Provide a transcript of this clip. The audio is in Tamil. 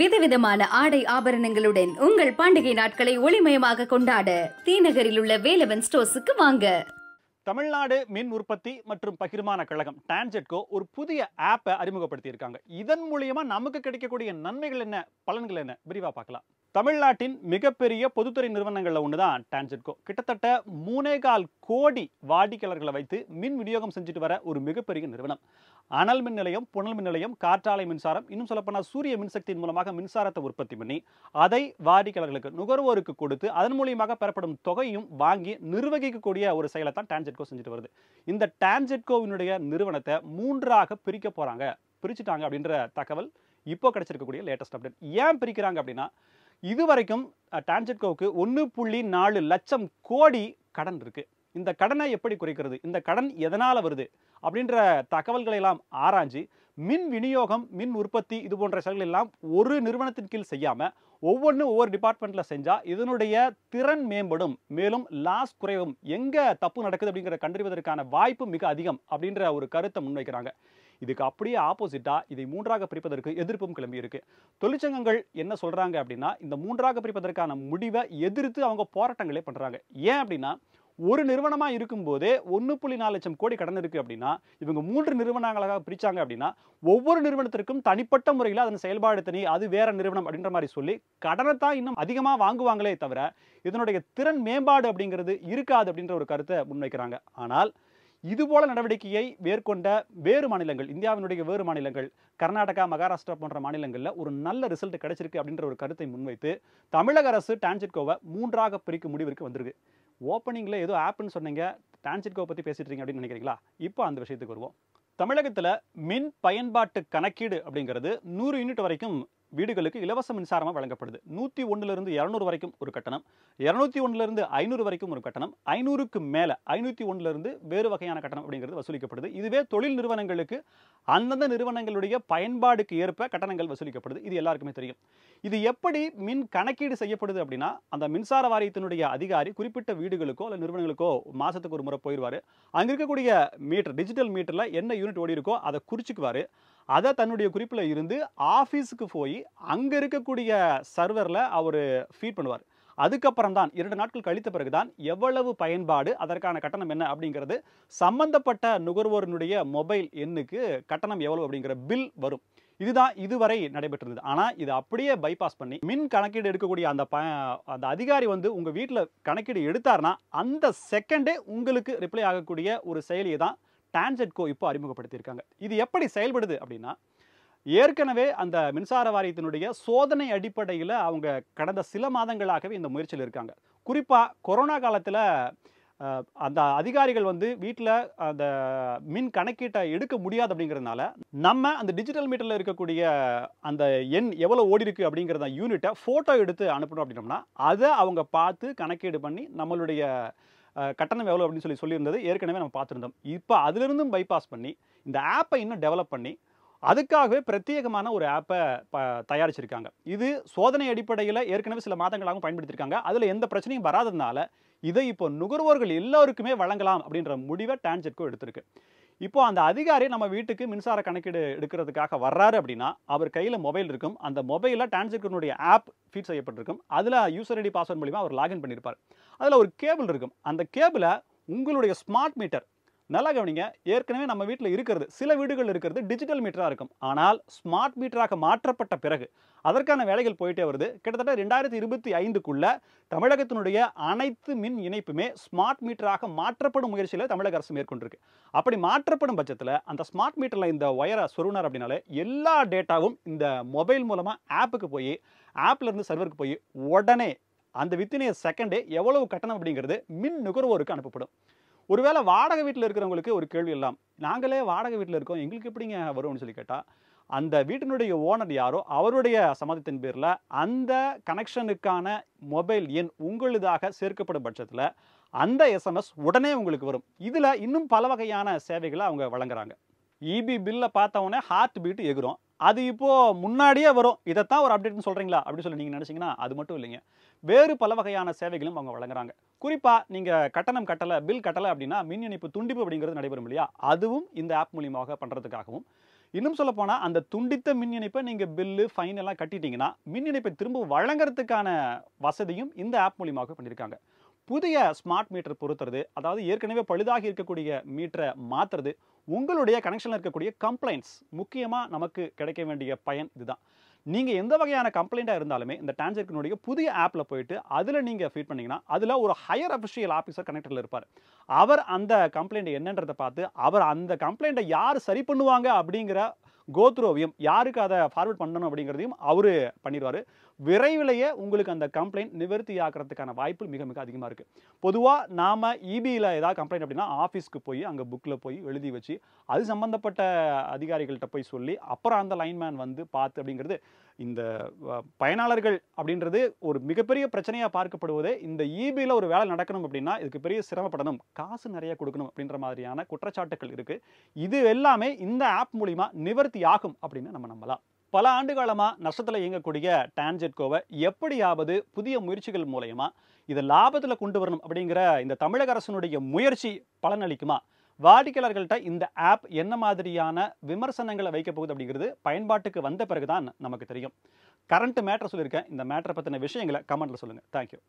விதவிதமான ஆடை ஆபரணங்களுடன் உங்கள் பண்டிகை நாட்களை ஒளிமயமாக கொண்டாட தீநகரில் உள்ள வேலவன் ஸ்டோர்ஸுக்கு வாங்க தமிழ்நாடு மின் உற்பத்தி மற்றும் பகிர்மான கழகம் டான்ஜெட்கோ ஒரு புதிய ஆப்பை அறிமுகப்படுத்தியிருக்காங்க இதன் மூலியமா நமக்கு கிடைக்கக்கூடிய நன்மைகள் என்ன பலன்கள் என்ன விரிவா பார்க்கலாம் தமிழ்நாட்டின் மிகப்பெரிய பொதுத்துறை நிறுவனங்களில் ஒன்று தான் டான்சிட்கோ கிட்டத்தட்ட மூணே கால் கோடி வாடிக்கையாளர்களை வைத்து மின் விநியோகம் செஞ்சுட்டு வர ஒரு மிகப்பெரிய நிறுவனம் அனல் மின் நிலையம் புனல் மின் நிலையம் காற்றாலை மின்சாரம் இன்னும் சொல்லப்போனால் சூரிய மின்சக்தியின் மூலமாக மின்சாரத்தை உற்பத்தி பண்ணி அதை வாடிக்கையாளர்களுக்கு நுகர்வோருக்கு கொடுத்து அதன் மூலியமாக பெறப்படும் தொகையும் வாங்கி நிர்வகிக்கக்கூடிய ஒரு செயலை தான் டான்சிட்கோ செஞ்சுட்டு வருது இந்த டான்சிட்கோவினுடைய நிறுவனத்தை மூன்றாக பிரிக்க போகிறாங்க பிரிச்சுட்டாங்க அப்படின்ற தகவல் இப்போ கிடைச்சிருக்கக்கூடிய லேட்டஸ்ட் அப்டேட் ஏன் பிரிக்கிறாங்க அப்படின்னா இது வரைக்கும் டான்ஜெட்கோவுக்கு ஒன்று புள்ளி நாலு லட்சம் கோடி கடன் இருக்குது இந்த கடனை எப்படி குறைக்கிறது இந்த கடன் எதனால் வருது அப்படின்ற தகவல்களை எல்லாம் ஆராய்ஞ்சு மின் விநியோகம் மின் உற்பத்தி இது போன்ற செயல்கள் எல்லாம் ஒரு நிறுவனத்தின் கீழ் செய்யாமல் ஒவ்வொன்றும் ஒவ்வொரு டிபார்ட்மெண்ட்டில் செஞ்சால் இதனுடைய திறன் மேம்படும் மேலும் லாஸ் குறைவும் எங்கே தப்பு நடக்குது அப்படிங்கிற கண்டறிவதற்கான வாய்ப்பு மிக அதிகம் அப்படின்ற ஒரு கருத்தை முன்வைக்கிறாங்க இதுக்கு அப்படியே ஆப்போசிட்டாக இதை மூன்றாக பிரிப்பதற்கு எதிர்ப்பும் கிளம்பி இருக்கு தொழிற்சங்கங்கள் என்ன சொல்கிறாங்க அப்படின்னா இந்த மூன்றாக பிரிப்பதற்கான முடிவை எதிர்த்து அவங்க போராட்டங்களே பண்ணுறாங்க ஏன் அப்படின்னா ஒரு நிறுவனமாக இருக்கும்போதே ஒன்று புள்ளி நாலு லட்சம் கோடி கடன் இருக்குது அப்படின்னா இவங்க மூன்று நிறுவனங்களாக பிரித்தாங்க அப்படின்னா ஒவ்வொரு நிறுவனத்திற்கும் தனிப்பட்ட முறையில் அதன் செயல்பாடு தனி அது வேறு நிறுவனம் அப்படின்ற மாதிரி சொல்லி கடனை தான் இன்னும் அதிகமாக வாங்குவாங்களே தவிர இதனுடைய திறன் மேம்பாடு அப்படிங்கிறது இருக்காது அப்படின்ற ஒரு கருத்தை முன்வைக்கிறாங்க ஆனால் இதுபோல நடவடிக்கையை மேற்கொண்ட வேறு மாநிலங்கள் இந்தியாவினுடைய வேறு மாநிலங்கள் கர்நாடகா மகாராஷ்டிரா போன்ற மாநிலங்களில் ஒரு நல்ல ரிசல்ட் கிடைச்சிருக்கு அப்படின்ற ஒரு கருத்தை முன்வைத்து தமிழக அரசு டான்சிட்கோவை மூன்றாக பிரிக்கும் முடிவிற்கு வந்திருக்கு ஓப்பனிங்கில் ஏதோ ஆப்னு சொன்னீங்க டான்சிட்கோவை பற்றி பேசிட்டு இருக்கீங்க அப்படின்னு நினைக்கிறீங்களா இப்போ அந்த விஷயத்துக்கு வருவோம் தமிழகத்தில் மின் பயன்பாட்டு கணக்கீடு அப்படிங்கிறது நூறு யூனிட் வரைக்கும் வீடுகளுக்கு இலவச மின்சாரமாக வழங்கப்படுது நூற்றி ஒன்றுலேருந்து இரநூறு வரைக்கும் ஒரு கட்டணம் இரநூத்தி ஒன்றுலேருந்து ஐநூறு வரைக்கும் ஒரு கட்டணம் ஐநூறுக்கு மேலே ஐநூற்றி ஒன்றுலேருந்து வேறு வகையான கட்டணம் அப்படிங்கிறது வசூலிக்கப்படுது இதுவே தொழில் நிறுவனங்களுக்கு அந்தந்த நிறுவனங்களுடைய பயன்பாடுக்கு ஏற்ப கட்டணங்கள் வசூலிக்கப்படுது இது எல்லாருக்குமே தெரியும் இது எப்படி மின் கணக்கீடு செய்யப்படுது அப்படின்னா அந்த மின்சார வாரியத்தினுடைய அதிகாரி குறிப்பிட்ட வீடுகளுக்கோ அல்ல நிறுவனங்களுக்கோ மாதத்துக்கு ஒரு முறை போயிடுவார் அங்கே இருக்கக்கூடிய மீட்டர் டிஜிட்டல் மீட்டரில் என்ன யூனிட் ஓடி இருக்கோ அதை குறிச்சிக்குவார் அதை தன்னுடைய குறிப்பில் இருந்து ஆஃபீஸுக்கு போய் அங்கே இருக்கக்கூடிய சர்வரில் அவர் ஃபீட் பண்ணுவார் அதுக்கப்புறம் தான் இரண்டு நாட்கள் கழித்த பிறகு தான் எவ்வளவு பயன்பாடு அதற்கான கட்டணம் என்ன அப்படிங்கிறது சம்பந்தப்பட்ட நுகர்வோரினுடைய மொபைல் எண்ணுக்கு கட்டணம் எவ்வளவு அப்படிங்கிற பில் வரும் இதுதான் இதுவரை நடைபெற்றிருந்தது ஆனால் இது அப்படியே பைபாஸ் பண்ணி மின் கணக்கீடு எடுக்கக்கூடிய அந்த ப அந்த அதிகாரி வந்து உங்கள் வீட்டில் கணக்கீடு எடுத்தார்னா அந்த செகண்டே உங்களுக்கு ரிப்ளை ஆகக்கூடிய ஒரு செயலியை தான் கோ இப்போ அறிமுகப்படுத்தியிருக்காங்க இது எப்படி செயல்படுது அப்படின்னா ஏற்கனவே அந்த மின்சார வாரியத்தினுடைய சோதனை அடிப்படையில் அவங்க கடந்த சில மாதங்களாகவே இந்த முயற்சியில் இருக்காங்க குறிப்பாக கொரோனா காலத்தில் அந்த அதிகாரிகள் வந்து வீட்டில் அந்த மின் கணக்கீட்டை எடுக்க முடியாது அப்படிங்கிறதுனால நம்ம அந்த டிஜிட்டல் மீட்டரில் இருக்கக்கூடிய அந்த எண் எவ்வளோ ஓடி அப்படிங்கிறத யூனிட்டை ஃபோட்டோ எடுத்து அனுப்பணும் அப்படின்னோம்னா அதை அவங்க பார்த்து கணக்கீடு பண்ணி நம்மளுடைய கட்டணம் எவ்வளோ அப்படின்னு சொல்லி சொல்லியிருந்தது ஏற்கனவே நம்ம பார்த்துருந்தோம் இப்போ அதிலிருந்தும் பைபாஸ் பண்ணி இந்த ஆப்பை இன்னும் டெவலப் பண்ணி அதுக்காகவே பிரத்யேகமான ஒரு ஆப்பை ப தயாரிச்சிருக்காங்க இது சோதனை அடிப்படையில் ஏற்கனவே சில மாதங்களாகவும் பயன்படுத்தியிருக்காங்க அதில் எந்த பிரச்சனையும் வராததுனால இதை இப்போ நுகர்வோர்கள் எல்லோருக்குமே வழங்கலாம் அப்படின்ற முடிவை டான்ஜெட்கோ எடுத்திருக்கு இப்போ அந்த அதிகாரி நம்ம வீட்டுக்கு மின்சார கணக்கீடு எடுக்கிறதுக்காக வர்றாரு அப்படின்னா அவர் கையில் மொபைல் இருக்கும் அந்த மொபைலில் டிரான்சிக்டனுடைய ஆப் ஃபீட் செய்யப்பட்டிருக்கும் அதில் யூசர் ஐடி பாஸ்வேர்ட் மூலிமா அவர் லாகின் பண்ணியிருப்பார் அதில் ஒரு கேபிள் இருக்கும் அந்த கேபிளை உங்களுடைய ஸ்மார்ட் மீட்டர் நல்லா கவனிங்க ஏற்கனவே நம்ம வீட்டில் இருக்கிறது சில வீடுகள் இருக்கிறது டிஜிட்டல் மீட்டராக இருக்கும் ஆனால் ஸ்மார்ட் மீட்டராக மாற்றப்பட்ட பிறகு அதற்கான வேலைகள் போயிட்டே வருது கிட்டத்தட்ட ரெண்டாயிரத்தி இருபத்தி ஐந்துக்குள்ள தமிழகத்தினுடைய அனைத்து மின் இணைப்புமே ஸ்மார்ட் மீட்டராக மாற்றப்படும் முயற்சியில் தமிழக அரசு மேற்கொண்டிருக்கு அப்படி மாற்றப்படும் பட்சத்தில் அந்த ஸ்மார்ட் மீட்டரில் இந்த ஒயரை சொருனார் அப்படின்னாலே எல்லா டேட்டாவும் இந்த மொபைல் மூலமாக ஆப்புக்கு போய் ஆப்லேருந்து சர்வருக்கு போய் உடனே அந்த வித்தின் செகண்டே எவ்வளவு கட்டணம் அப்படிங்கிறது மின் நுகர்வோருக்கு அனுப்பப்படும் ஒருவேளை வாடகை வீட்டில் இருக்கிறவங்களுக்கு ஒரு கேள்வி எல்லாம் நாங்களே வாடகை வீட்டில் இருக்கோம் எங்களுக்கு எப்படிங்க வரும்னு சொல்லி கேட்டால் அந்த வீட்டினுடைய ஓனர் யாரோ அவருடைய சம்மதத்தின் பேரில் அந்த கனெக்ஷனுக்கான மொபைல் எண் உங்களுதாக சேர்க்கப்படும் பட்சத்தில் அந்த எஸ்எம்எஸ் உடனே உங்களுக்கு வரும் இதில் இன்னும் பல வகையான சேவைகளை அவங்க வழங்குறாங்க இபி e பில்லை பார்த்தவொடனே ஹார்ட் பீட் எகிறோம் அது இப்போது முன்னாடியே வரும் இதைத்தான் ஒரு அப்டேட்னு சொல்கிறீங்களா அப்படின்னு சொல்லி நீங்கள் நினச்சிங்கன்னா அது மட்டும் இல்லைங்க வேறு பல வகையான சேவைகளும் அவங்க வழங்குறாங்க குறிப்பாக நீங்கள் கட்டணம் கட்டலை பில் கட்டலை அப்படின்னா மின் இணைப்பு துண்டிப்பு அப்படிங்கிறது நடைபெறும் இல்லையா அதுவும் இந்த ஆப் மூலியமாக பண்ணுறதுக்காகவும் இன்னும் சொல்லப்போனால் அந்த துண்டித்த மின் இணைப்பை நீங்கள் பில்லு ஃபைன் எல்லாம் கட்டிட்டீங்கன்னா மின் இணைப்பை திரும்ப வழங்குறதுக்கான வசதியும் இந்த ஆப் மூலியமாக பண்ணியிருக்காங்க புதிய ஸ்மார்ட் மீட்டர் பொறுத்துறது அதாவது ஏற்கனவே பழுதாகி இருக்கக்கூடிய மீட்டரை மாற்றுறது உங்களுடைய கனெக்ஷனில் இருக்கக்கூடிய கம்ப்ளைண்ட்ஸ் முக்கியமாக நமக்கு கிடைக்க வேண்டிய பயன் இதுதான் நீங்கள் எந்த வகையான கம்ப்ளைண்ட்டாக இருந்தாலுமே இந்த டான்சர்க்கினுடைய புதிய ஆப்பில் போயிட்டு அதில் நீங்கள் ஃபீட் பண்ணிங்கன்னா அதில் ஒரு ஹையர் அஃபிஷியல் ஆஃபீஸர் கனெக்டரில் இருப்பார் அவர் அந்த கம்ப்ளைண்ட் என்னன்றதை பார்த்து அவர் அந்த கம்ப்ளைண்ட்டை யார் சரி பண்ணுவாங்க அப்படிங்கிற கோத்ரோவையும் யாருக்கு அதை ஃபார்வர்ட் பண்ணணும் அப்படிங்கிறதையும் அவர் பண்ணிடுவார் விரைவிலேயே உங்களுக்கு அந்த கம்ப்ளைண்ட் நிவர்த்தி ஆக்கிறதுக்கான வாய்ப்பு மிக மிக அதிகமாக இருக்குது பொதுவாக நாம் இபியில் e ஏதாவது கம்ப்ளைண்ட் அப்படின்னா ஆஃபீஸ்க்கு போய் அங்கே புக்கில் போய் எழுதி வச்சு அது சம்மந்தப்பட்ட அதிகாரிகள்கிட்ட போய் சொல்லி அப்புறம் அந்த லைன்மேன் வந்து பார்த்து அப்படிங்கிறது இந்த பயனாளர்கள் அப்படின்றது ஒரு மிகப்பெரிய பிரச்சனையாக பார்க்கப்படுவது இந்த இபியில் ஒரு வேலை நடக்கணும் அப்படின்னா இதுக்கு பெரிய சிரமப்படணும் காசு நிறைய கொடுக்கணும் அப்படின்ற மாதிரியான குற்றச்சாட்டுகள் இருக்குது இது எல்லாமே இந்த ஆப் மூலிமா நிவர்த்தி ஆகும் அப்படின்னு நம்ம நம்பலாம் பல ஆண்டுகாலமாக நஷ்டத்தில் இயங்கக்கூடிய டான்ஜெட்கோவை எப்படியாவது புதிய முயற்சிகள் மூலயமா இதை லாபத்தில் கொண்டு வரணும் அப்படிங்கிற இந்த தமிழக அரசனுடைய முயற்சி பலனளிக்குமா வாடிக்கையாளர்கள்ட்ட இந்த ஆப் என்ன மாதிரியான விமர்சனங்களை வைக்க போகுது அப்படிங்கிறது பயன்பாட்டுக்கு வந்த பிறகு தான் நமக்கு தெரியும் கரண்ட் மேட்ரை சொல்லியிருக்கேன் இந்த மேட்ரை பற்றின விஷயங்களை கமெண்ட்டில் சொல்லுங்கள் தேங்க்யூ